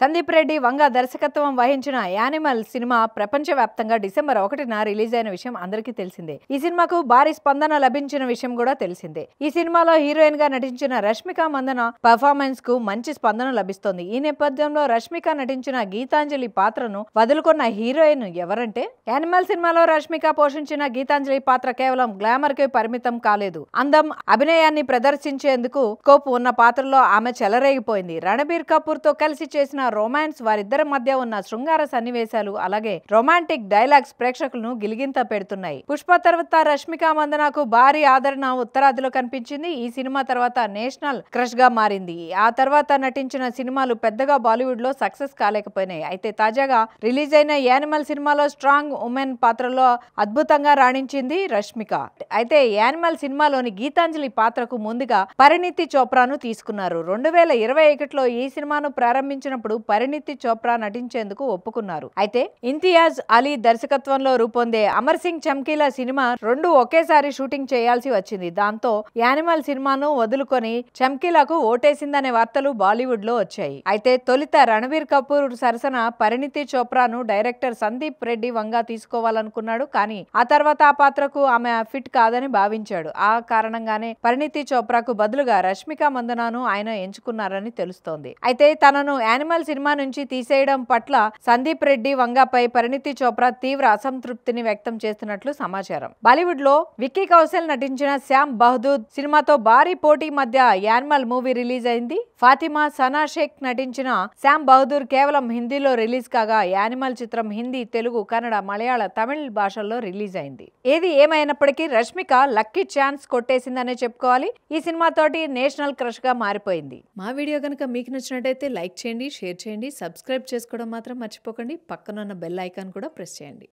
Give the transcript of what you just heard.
సందీప్ రెడ్డి వంగ దర్శకత్వం వహించిన animal cinema ప్రపంచవ్యాప్తంగా డిసెంబర్ ఒకటిన రిలీజ్ అయిన విషయం అందరికీ తెలిసిందే ఈ సినిమాకు భారీ స్పందన లభించిన విషయం కూడా తెలిసిందే ఈ సినిమాలో హీరోయిన్ గా నటించిన రష్మిక మందన పర్ఫార్మెన్స్ కు మంచి స్పందన లభిస్తోంది ఈ నేపథ్యంలో రష్మిక నటించిన గీతాంజలి పాత్రను వదులుకున్న హీరోయిన్ ఎవరంటే యానిమల్ సినిమాలో రష్మిక పోషించిన గీతాంజలి పాత్ర కేవలం గ్లామర్ కి పరిమితం కాలేదు అందం అభినయాన్ని ప్రదర్శించేందుకు కోపు ఉన్న పాత్రలో ఆమె చెలరేగిపోయింది రణబీర్ కపూర్ తో కలిసి చేసిన రొమాన్స్ వారిద్దరి మధ్య ఉన్న శృంగార సన్నివేశాలు అలాగే రొమాంటిక్ డైలాగ్స్ ప్రేక్షకులను గిలిగింత పెడుతున్నాయి పుష్ప తర్వాత రష్మిక మందనకు భారీ ఆదరణ ఉత్తరాదిలో కనిపించింది ఈ సినిమా తర్వాత నేషనల్ క్రష్ గా మారింది ఆ తర్వాత నటించిన సినిమాలు పెద్దగా బాలీవుడ్ లో సక్సెస్ కాలేకపోయినాయి అయితే తాజాగా రిలీజ్ అయిన యానిమల్ సినిమాలో స్ట్రాంగ్ ఉమెన్ పాత్రలో అద్భుతంగా రాణించింది రష్మిక అయితే యానిమల్ సినిమాలోని గీతాంజలి పాత్రకు ముందుగా పరిణితి చోప్రాను తీసుకున్నారు రెండు వేల ఇరవై ఒకటిలో ఈ సినిమాను ప్రారంభించినప్పుడు నటుడు పరిణితి చోప్రా నటించేందుకు ఒప్పుకున్నారు అయితే ఇంతియాజ్ అలీ దర్శకత్వంలో రూపొందే అమర్ సింగ్ చమ్కీలా సినిమా రెండు ఒకేసారి షూటింగ్ చేయాల్సి వచ్చింది దాంతో యానిమల్ సినిమాను వదులుకొని చమ్కీలాకు ఓటేసిందనే వార్తలు బాలీవుడ్ లో వచ్చాయి అయితే తొలిత రణబీర్ కపూర్ సరసన పరిణితి చోప్రాను డైరెక్టర్ సందీప్ రెడ్డి వంగా తీసుకోవాలనుకున్నాడు కానీ ఆ తర్వాత ఆ పాత్రకు ఆమె ఫిట్ కాదని భావించాడు ఆ కారణంగానే పరిణితి చోప్రాకు బదులుగా రష్మిక మందనాను ఆయన ఎంచుకున్నారని తెలుస్తోంది అయితే తనను యానిమల్ సినిమా నుంచి తీసేయడం పట్ల సందీప్ రెడ్డి వంగపై పరిణితి చోప్రా తీవ్ర అసంతృప్తిని వ్యక్తం చేస్తున్నట్లు సమాచారం బాలీవుడ్ లో విక్కీ కౌశల్ నటించిన శ్యామ్ బహదూర్ సినిమాతో భారీ పోటీ మధ్య యానిమల్ మూవీ రిలీజ్ అయింది ఫాతిమా సనా షేక్ నటించిన శ్యామ్ బహదూర్ కేవలం హిందీలో రిలీజ్ కాగా యానిమల్ చిత్రం హిందీ తెలుగు కన్నడ మలయాళ తమిళ్ భాషల్లో రిలీజ్ అయింది ఏది ఏమైనప్పటికీ రష్మిక లక్కీ ఛాన్స్ కొట్టేసిందనే చెప్పుకోవాలి ఈ సినిమాతోటి నేషనల్ క్రష్ గా మారిపోయింది మా వీడియో కనుక మీకు నచ్చినట్టయితే లైక్ చేయండి షేర్ షేర్ చేయండి సబ్స్క్రైబ్ చేసుకోవడం మాత్రం మర్చిపోకండి పక్కనున్న బెల్ ఐకాన్ కూడా ప్రెస్ చేయండి